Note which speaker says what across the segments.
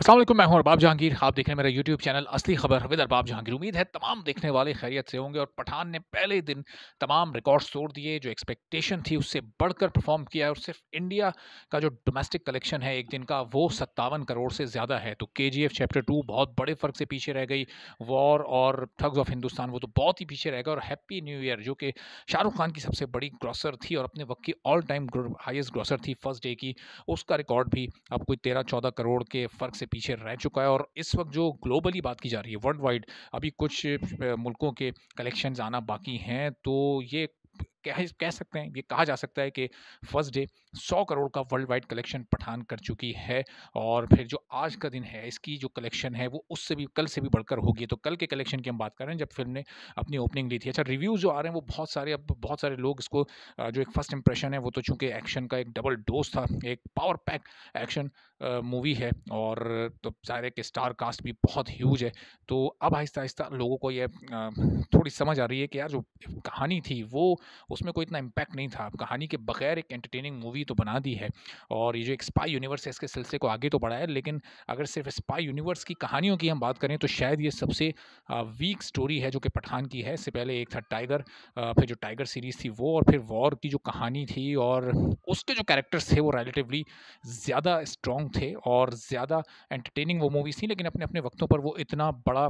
Speaker 1: असलम मैं हूं अरबाब जहांगीर आप देख रहे हैं मेरा यूट्यूब चैनल असली खबर हविद अरबाब जहांगीर उम्मीद है तमाम देखने वाले खैरियत से होंगे और पठान ने पहले दिन तमाम रिकॉर्ड्स तोड़ दिए जो एक्सपेक्टेशन थी उससे बढ़कर परफॉर्म किया है और सिर्फ इंडिया का जो डोमेस्टिक कलेक्शन है एक दिन का वो सत्तावन करोड़ से ज़्यादा है तो के चैप्टर टू बहुत बड़े फ़र्क से पीछे रह गई वॉर और ठग्स ऑफ हिंदुस्तान वो तो बहुत ही पीछे रह गए और हैप्पी न्यू ईयर जो कि शाहरुख खान की सबसे बड़ी ग्रॉसर थी और अपने वक्त की ऑल टाइम हाइस्ट ग्रॉसर थी फर्स्ट डे की उसका रिकॉर्ड भी अब कोई तेरह चौदह करोड़ के फ़र्क से पीछे रह चुका है और इस वक्त जो ग्लोबली बात की जा रही है वर्ल्ड वाइड अभी कुछ मुल्कों के कलेक्शन आना बाकी हैं तो ये कह कह सकते हैं ये कहा जा सकता है कि फर्स्ट डे 100 करोड़ का वर्ल्ड वाइड कलेक्शन पठान कर चुकी है और फिर जो आज का दिन है इसकी जो कलेक्शन है वो उससे भी कल से भी बढ़कर होगी तो कल के कलेक्शन की हम बात कर रहे हैं जब फिल्म ने अपनी ओपनिंग ली थी अच्छा रिव्यूज़ जो आ रहे हैं वो बहुत सारे अब बहुत सारे लोग इसको जो एक फर्स्ट इंप्रेशन है वो तो चूँकि एक्शन का एक डबल डोज था एक पावर पैक एक्शन मूवी है और तो सारे के स्टार कास्ट भी बहुत ह्यूज है तो अब आहिस्ता आहिस्ता लोगों को ये थोड़ी समझ आ रही है कि यार जो कहानी थी वो उसमें कोई इतना इम्पैक्ट नहीं था कहानी के बगैर एक एंटरटेनिंग मूवी तो बना दी है और ये जो एक स्पाई यूनिवर्स है इसके सिलसिले को आगे तो बढ़ाया लेकिन अगर सिर्फ स्पाई यूनिवर्स की कहानियों की हम बात करें तो शायद ये सबसे वीक स्टोरी है जो कि पठान की है इससे पहले एक था टाइगर फिर जो टाइगर सीरीज़ थी वो और फिर वॉर की जो कहानी थी और उसके जो कैरेक्टर्स थे वो रिलेटिवली ज़्यादा स्ट्रॉन्ग थे और ज़्यादा एंटरटेनिंग वो मूवीज़ थी लेकिन अपने अपने वक्तों पर वो इतना बड़ा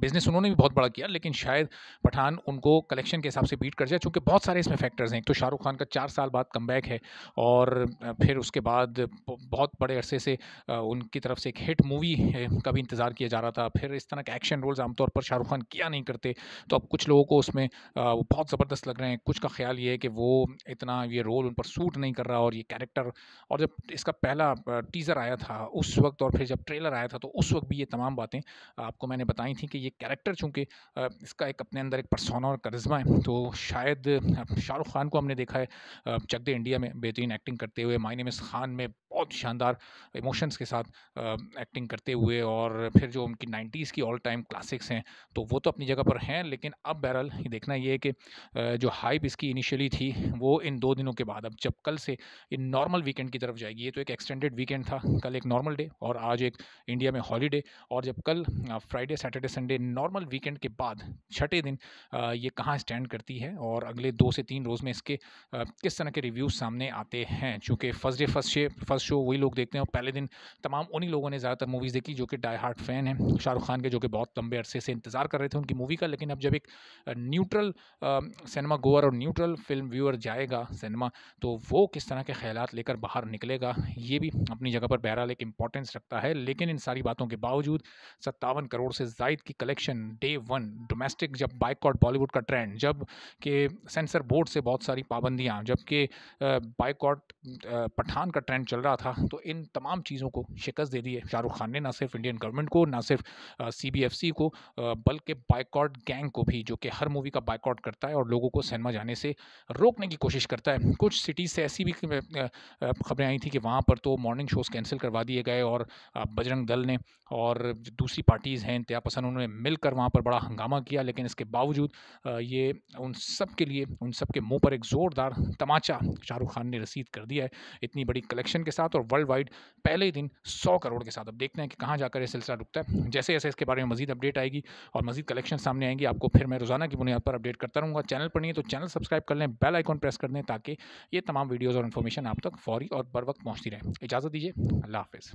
Speaker 1: बिज़नेस उन्होंने भी बहुत बड़ा किया लेकिन शायद पठान उनको कलेक्शन के हिसाब से बीट कर जाए चूँकि बहुत सारे इसमें फैक्टर्स हैं एक तो शाहरुख खान का चार साल बाद कम है और फिर उसके बाद बहुत बड़े अरसे से उनकी तरफ से एक हिट मूवी का भी इंतज़ार किया जा रहा था फिर इस तरह के एक्शन रोल्स आमतौर पर शाहरुख खान किया नहीं करते तो अब कुछ लोगों को उसमें बहुत ज़बरदस्त लग रहे हैं कुछ का ख्याल ये है कि वो इतना ये रोल उन पर सूट नहीं कर रहा और ये कैरेक्टर और जब इसका पहला टीज़र आया था उस वक्त और फिर जब ट्रेलर आया था तो उस वक्त भी ये तमाम बातें आपको मैंने बताई बताई थी कि ये कैरेक्टर चूँकि इसका एक अपने अंदर एक परसोना और करिश्मा है तो शायद शाहरुख खान को हमने देखा है चक दे इंडिया में बेहतरीन एक्टिंग करते हुए मायने में खान में बहुत शानदार इमोशंस के साथ एक्टिंग करते हुए और फिर जो उनकी नाइन्टीज़ की ऑल टाइम क्लासिक्स हैं तो वो तो अपनी जगह पर हैं लेकिन अब बहरहाल देखना ये है कि जो हाइप इसकी इनिशियली थी वो इन दो दिनों के बाद अब जब कल से इन नॉर्मल वीकेंड की तरफ जाएगी ये तो एक एक्सटेंडेड वीकेंड था कल एक नॉर्मल डे और आज एक इंडिया में हॉलीडे और जब कल Friday Saturday Sunday normal weekend के बाद छठे दिन ये कहाँ स्टैंड करती है और अगले दो से तीन रोज़ में इसके किस तरह के रिव्यूज़ सामने आते हैं चूँकि first day first show first show वही लोग देखते हैं और पहले दिन तमाम उन्हीं लोगों ने ज़्यादातर मूवीज़ देखी जो कि डाई हार्ट फ़ैन हैं शाहरुख खान के जो कि बहुत लंबे अरसे से इंतज़ार कर रहे थे उनकी मूवी का लेकिन अब जब एक न्यूट्रल सिनेमा गोअर और न्यूट्रल फिल्म व्यूअर जाएगा सिनेमा तो वो किस तरह के ख्याल लेकर बाहर निकलेगा ये भी अपनी जगह पर बहरहाल एक इंपॉर्टेंस रखता है लेकिन इन सारी बातों के बावजूद सत्तावन करोड़ से जायद की कलेक्शन डे वन डोमेस्टिक जब बाइकआउट बॉलीवुड का ट्रेंड जब के सेंसर बोर्ड से बहुत सारी पाबंदियाँ जबकि बाइकआउट पठान का ट्रेंड चल रहा रहा था तो इन तमाम चीज़ों को शिकस्त दे दी है शाहरुख खान ने ना सिर्फ इंडियन गवर्नमेंट को ना सिर्फ सी को बल्कि बाइकआउट गैंग को भी जो कि हर मूवी का बाइकआउट करता है और लोगों को सिनेमा जाने से रोकने की कोशिश करता है कुछ सिटीज़ से ऐसी भी खबरें आई थी कि वहाँ पर तो मॉर्निंग शोज़ कैंसिल करवा दिए गए और बजरंग दल ने और दूसरी पार्टीज़ हैं इंतहा पसंद उन्होंने मिलकर वहाँ पर बड़ा हंगामा किया लेकिन इसके बावजूद ये उन सब के लिए उन सब के मुँह पर एक ज़ोरदार तमाचा शाहरुख खान ने रसीद कर दिया है इतनी बड़ी कलेक्शन के साथ साथ और वर्ल्ड वाइड पहले ही दिन सौ करोड़ के साथ अब देखते हैं कि कहाँ जाकर यह सिलसिला रुकता है जैसे जैसे इसके बारे में मजीद अपडेट आएगी और मजीद कलेक्शन सामने आएंगी आपको फिर मैं रोज़ाना की बुनियाद पर अपडेट करता रहूँगा चैनल पर नहीं तो चैनल सब्सक्राइब कर लें बेल आइकॉन प्रेस कर दें ताकि ये तमाम वीडियोज़ और इन्फॉर्मेशन आप तक फौरी और बर वक्त पहुँचती रहे इजाज़त दीजिए अल्लाह हाफिज़